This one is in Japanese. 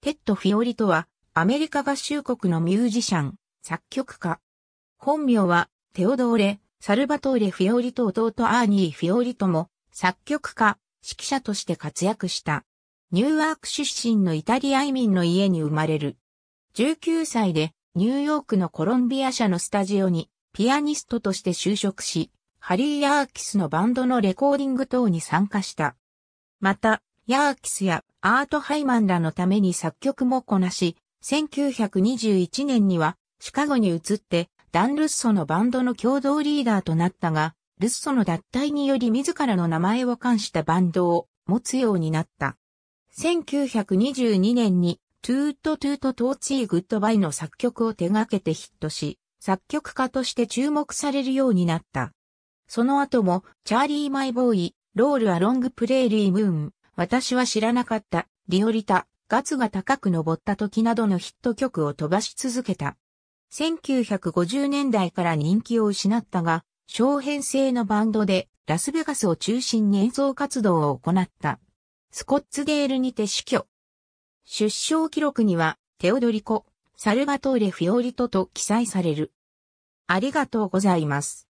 テッド・フィオリとは、アメリカ合衆国のミュージシャン、作曲家。本名は、テオドーレ・サルバトーレ・フィオリと弟アーニー・フィオリとも、作曲家、指揮者として活躍した。ニューワーク出身のイタリア移民の家に生まれる。19歳で、ニューヨークのコロンビア社のスタジオに、ピアニストとして就職し、ハリー・アーキスのバンドのレコーディング等に参加した。また、ヤーキスやアートハイマンらのために作曲もこなし、1921年にはシカゴに移ってダン・ルッソのバンドの共同リーダーとなったが、ルッソの脱退により自らの名前を冠したバンドを持つようになった。1922年にトゥートトゥートトーチーグッドバイの作曲を手掛けてヒットし、作曲家として注目されるようになった。その後も、チャーリー・マイボーイ、ロール・アロング・プレーリー・ムーン、私は知らなかった、リオリタ、ガツが高く登った時などのヒット曲を飛ばし続けた。1950年代から人気を失ったが、小編成のバンドでラスベガスを中心に演奏活動を行った。スコッツデールにて死去。出生記録には、テオドリコ、サルバトーレ・フィオリトと記載される。ありがとうございます。